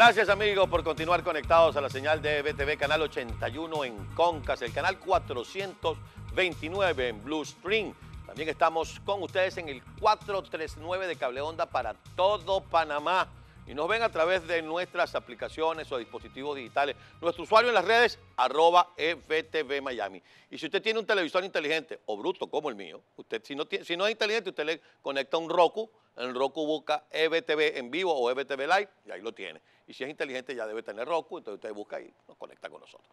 Gracias amigos por continuar conectados a la señal de BTV Canal 81 en Concas, el canal 429 en Blue Spring. También estamos con ustedes en el 439 de Cable Onda para todo Panamá y nos ven a través de nuestras aplicaciones o dispositivos digitales. Nuestro usuario en las redes, arroba Miami. Y si usted tiene un televisor inteligente o bruto como el mío, usted si no, tiene, si no es inteligente, usted le conecta un Roku, en Roku busca EBTV en vivo o EBTV Live y ahí lo tiene. Y si es inteligente ya debe tener Roku, entonces usted busca y nos conecta con nosotros.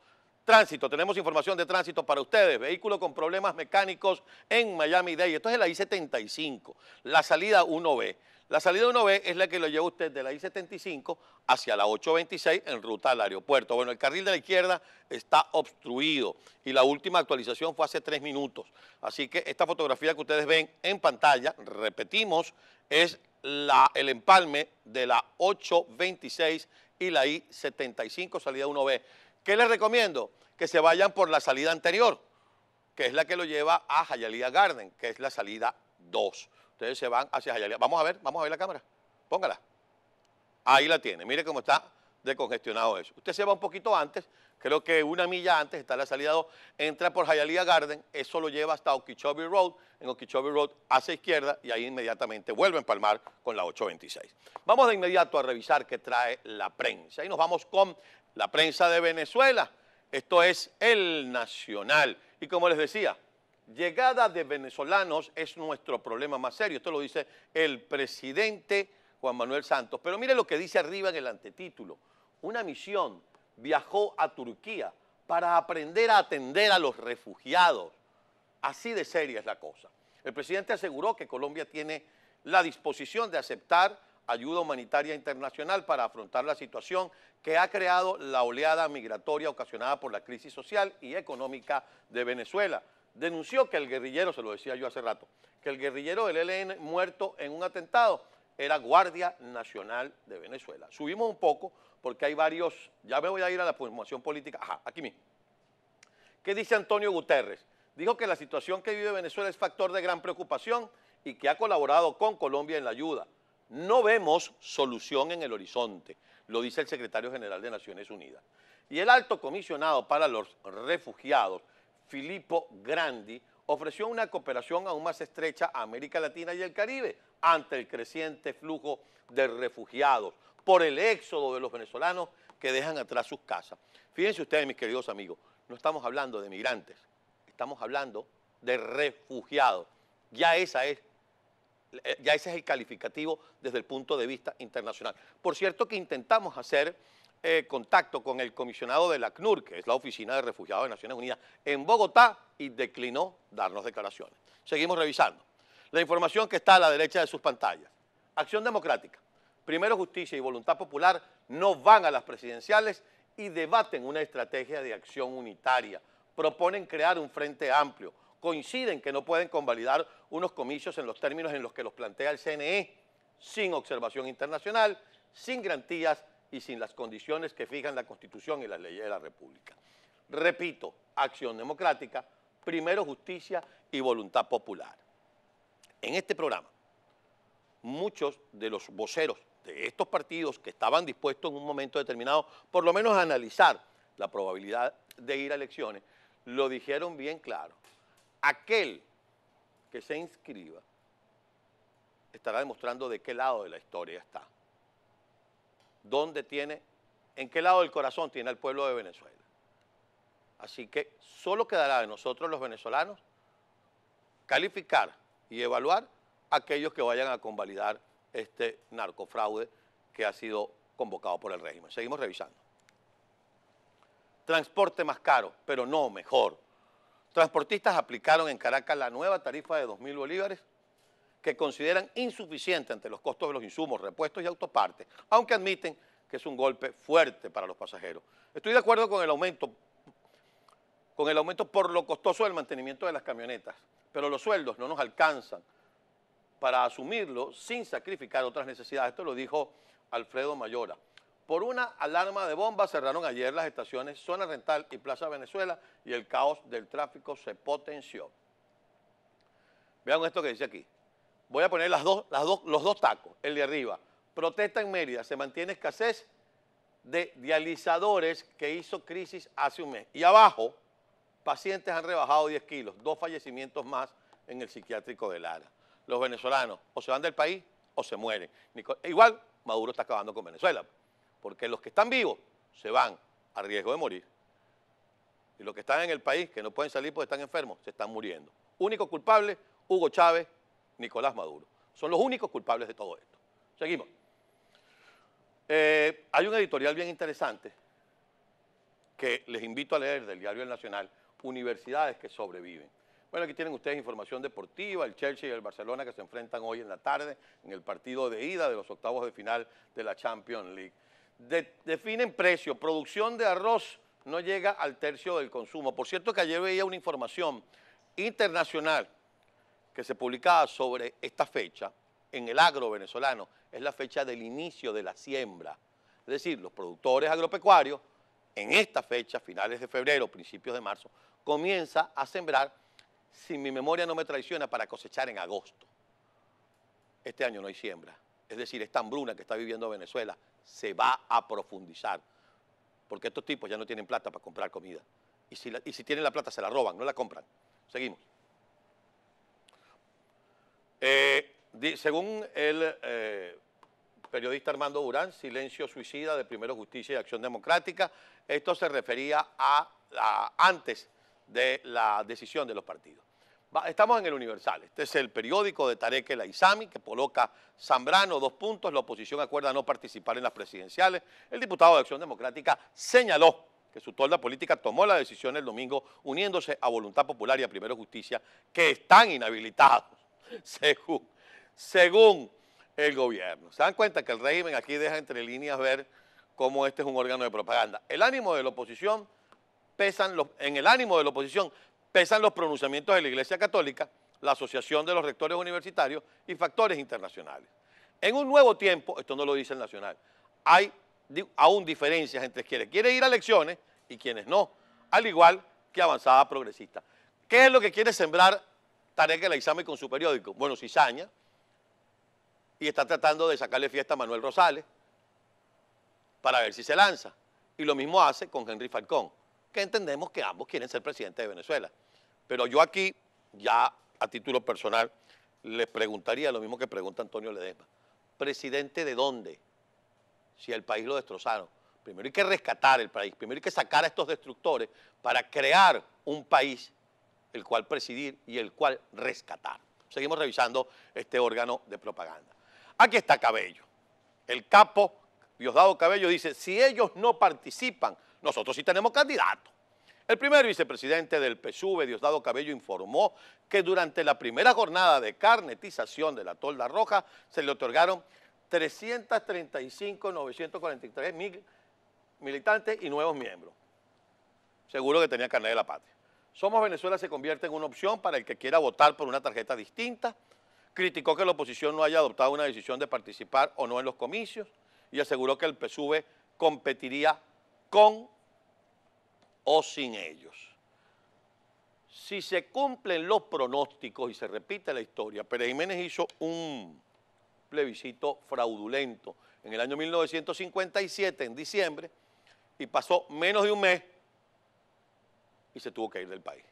Tránsito, tenemos información de tránsito para ustedes. Vehículo con problemas mecánicos en Miami-Dade. Esto es la I-75, la salida 1B. La salida 1B es la que lo lleva usted de la I-75 hacia la 826 en ruta al aeropuerto. Bueno, el carril de la izquierda está obstruido y la última actualización fue hace tres minutos. Así que esta fotografía que ustedes ven en pantalla, repetimos, es el empalme de la 826 y la I-75 salida 1B. ¿Qué les recomiendo? Que se vayan por la salida anterior, que es la que lo lleva a Jayalía Garden, que es la salida 2. Ustedes se van hacia Hayalía. Vamos a ver, vamos a ver la cámara. Póngala. Ahí la tiene. Mire cómo está decongestionado eso. Usted se va un poquito antes, creo que una milla antes está la salida 2, entra por Hayalía Garden, eso lo lleva hasta Okeechobee Road, en Okeechobee Road hacia izquierda y ahí inmediatamente vuelve a empalmar con la 826. Vamos de inmediato a revisar qué trae la prensa y nos vamos con la prensa de Venezuela. Esto es El Nacional y como les decía, llegada de venezolanos es nuestro problema más serio. Esto lo dice el presidente Juan Manuel Santos. Pero mire lo que dice arriba en el antetítulo. Una misión viajó a Turquía para aprender a atender a los refugiados. Así de seria es la cosa. El presidente aseguró que Colombia tiene la disposición de aceptar ayuda humanitaria internacional para afrontar la situación que ha creado la oleada migratoria ocasionada por la crisis social y económica de Venezuela denunció que el guerrillero, se lo decía yo hace rato, que el guerrillero del ELN muerto en un atentado era Guardia Nacional de Venezuela. Subimos un poco porque hay varios, ya me voy a ir a la formación política, ajá, aquí mismo. ¿Qué dice Antonio Guterres? Dijo que la situación que vive Venezuela es factor de gran preocupación y que ha colaborado con Colombia en la ayuda. No vemos solución en el horizonte, lo dice el secretario general de Naciones Unidas. Y el alto comisionado para los refugiados, Filippo Grandi, ofreció una cooperación aún más estrecha a América Latina y el Caribe ante el creciente flujo de refugiados por el éxodo de los venezolanos que dejan atrás sus casas. Fíjense ustedes, mis queridos amigos, no estamos hablando de migrantes, estamos hablando de refugiados. Ya esa es eh, ya ese es el calificativo desde el punto de vista internacional. Por cierto que intentamos hacer eh, contacto con el comisionado de la CNUR, que es la Oficina de Refugiados de Naciones Unidas, en Bogotá y declinó darnos declaraciones. Seguimos revisando. La información que está a la derecha de sus pantallas. Acción Democrática. Primero Justicia y Voluntad Popular no van a las presidenciales y debaten una estrategia de acción unitaria. Proponen crear un frente amplio. Coinciden que no pueden convalidar unos comicios en los términos en los que los plantea el CNE, sin observación internacional, sin garantías y sin las condiciones que fijan la Constitución y las leyes de la República. Repito, acción democrática, primero justicia y voluntad popular. En este programa, muchos de los voceros de estos partidos que estaban dispuestos en un momento determinado, por lo menos a analizar la probabilidad de ir a elecciones, lo dijeron bien claro. Aquel que se inscriba estará demostrando de qué lado de la historia está dónde tiene, en qué lado del corazón tiene el pueblo de Venezuela. Así que solo quedará de nosotros los venezolanos calificar y evaluar a aquellos que vayan a convalidar este narcofraude que ha sido convocado por el régimen. Seguimos revisando. Transporte más caro, pero no mejor. Transportistas aplicaron en Caracas la nueva tarifa de 2.000 bolívares que consideran insuficiente ante los costos de los insumos, repuestos y autopartes, aunque admiten que es un golpe fuerte para los pasajeros. Estoy de acuerdo con el aumento, con el aumento por lo costoso del mantenimiento de las camionetas, pero los sueldos no nos alcanzan para asumirlo sin sacrificar otras necesidades. Esto lo dijo Alfredo Mayora. Por una alarma de bomba cerraron ayer las estaciones Zona Rental y Plaza Venezuela y el caos del tráfico se potenció. Vean esto que dice aquí voy a poner los dos tacos, el de arriba. Protesta en Mérida, se mantiene escasez de dializadores que hizo crisis hace un mes. Y abajo, pacientes han rebajado 10 kilos, dos fallecimientos más en el psiquiátrico de Lara. Los venezolanos o se van del país o se mueren. Igual Maduro está acabando con Venezuela, porque los que están vivos se van a riesgo de morir. Y los que están en el país, que no pueden salir porque están enfermos, se están muriendo. Único culpable, Hugo Chávez Nicolás Maduro. Son los únicos culpables de todo esto. Seguimos. Eh, hay un editorial bien interesante que les invito a leer del diario El Nacional, Universidades que sobreviven. Bueno, aquí tienen ustedes información deportiva, el Chelsea y el Barcelona que se enfrentan hoy en la tarde en el partido de ida de los octavos de final de la Champions League. definen precio, producción de arroz no llega al tercio del consumo. Por cierto que ayer veía una información internacional que se publicaba sobre esta fecha en el agro venezolano es la fecha del inicio de la siembra. Es decir, los productores agropecuarios en esta fecha, finales de febrero, principios de marzo, comienza a sembrar, si mi memoria no me traiciona, para cosechar en agosto. Este año no hay siembra. Es decir, esta hambruna que está viviendo Venezuela se va a profundizar. Porque estos tipos ya no tienen plata para comprar comida. Y si, y si tienen la plata, se la roban, no la compran. Seguimos. Eh, según el eh, periodista Armando Durán, silencio suicida de Primero Justicia y Acción Democrática, esto se refería a, antes de la decisión de los partidos. estamos en el Universal, este es el periódico de Tarek El Aizami que coloca Zambrano dos puntos, la oposición acuerda no participar en las presidenciales, el diputado de Acción Democrática señaló que su tolda política tomó la decisión el domingo uniéndose a Voluntad Popular y a Primero Justicia que están inhabilitados según, el gobierno. Se dan cuenta que el régimen aquí deja entre líneas ver cómo este es un órgano de propaganda. El ánimo de la oposición pesan los, en el ánimo de la oposición pesan los pronunciamientos de la Iglesia Católica, la Asociación de los Rectores Universitarios y factores internacionales. En un nuevo tiempo, esto no lo dice el Nacional, hay aún diferencias entre quienes quieren ir a elecciones y quienes no, al igual que avanzada progresista. ¿Qué es lo que quiere sembrar que la examen con su periódico. Bueno, cizaña. Y está tratando de sacarle fiesta a Manuel Rosales para ver si se lanza. Y lo mismo hace con Henry Falcón, que entendemos que ambos quieren ser presidente de Venezuela. Pero yo aquí, ya a título personal, les preguntaría lo mismo que pregunta Antonio Ledesma. ¿Presidente de dónde? Si el país lo destrozaron. Primero hay que rescatar el país, primero hay que sacar a estos destructores para crear un país el cual presidir y el cual rescatar. Seguimos revisando este órgano de propaganda. Aquí está Cabello. El capo Diosdado Cabello dice, si ellos no participan, nosotros sí tenemos candidatos. El primer vicepresidente del PSUV, Diosdado Cabello, informó que durante la primera jornada de carnetización de la tolda roja se le otorgaron 335.943 mil militantes y nuevos miembros. Seguro que tenía carnet de la patria. Somos Venezuela se convierte en una opción para el que quiera votar por una tarjeta distinta. Criticó que la oposición no haya adoptado una decisión de participar o no en los comicios y aseguró que el PSUV competiría con o sin ellos. Si se cumplen los pronósticos y se repite la historia, Pérez Jiménez hizo un plebiscito fraudulento en el año 1957, en diciembre, y pasó menos de un mes y se tuvo que ir del país.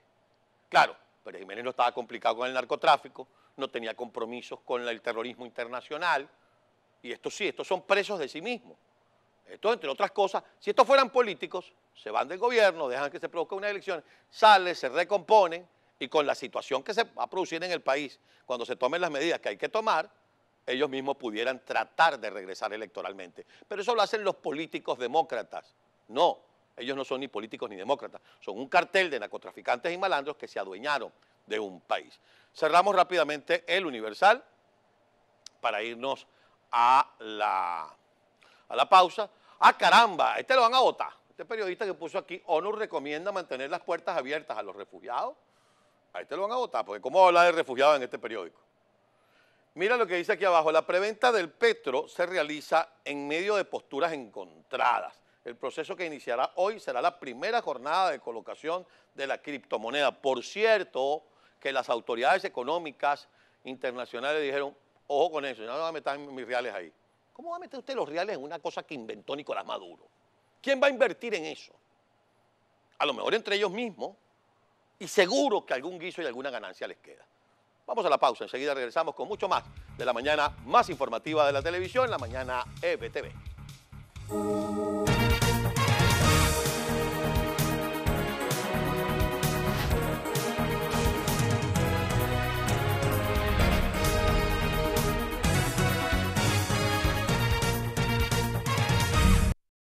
Claro, Pérez Jiménez no estaba complicado con el narcotráfico, no tenía compromisos con el terrorismo internacional, y esto sí, estos son presos de sí mismos. Esto, entre otras cosas, si estos fueran políticos, se van del gobierno, dejan que se produzca una elección, sale, se recomponen, y con la situación que se va a producir en el país, cuando se tomen las medidas que hay que tomar, ellos mismos pudieran tratar de regresar electoralmente. Pero eso lo hacen los políticos demócratas. No, ellos no son ni políticos ni demócratas, son un cartel de narcotraficantes y malandros que se adueñaron de un país. Cerramos rápidamente el Universal para irnos a la, a la pausa. ¡Ah, caramba! A Este lo van a votar. Este periodista que puso aquí, ONU recomienda mantener las puertas abiertas a los refugiados. A este lo van a votar, porque ¿cómo habla de refugiados en este periódico? Mira lo que dice aquí abajo, la preventa del petro se realiza en medio de posturas encontradas. El proceso que iniciará hoy será la primera jornada de colocación de la criptomoneda. Por cierto, que las autoridades económicas internacionales dijeron, ojo con eso, no voy a meter mis reales ahí. ¿Cómo va a meter usted los reales en una cosa que inventó Nicolás Maduro? ¿Quién va a invertir en eso? A lo mejor entre ellos mismos y seguro que algún guiso y alguna ganancia les queda. Vamos a la pausa, enseguida regresamos con mucho más de la mañana más informativa de la televisión, la mañana EBTV.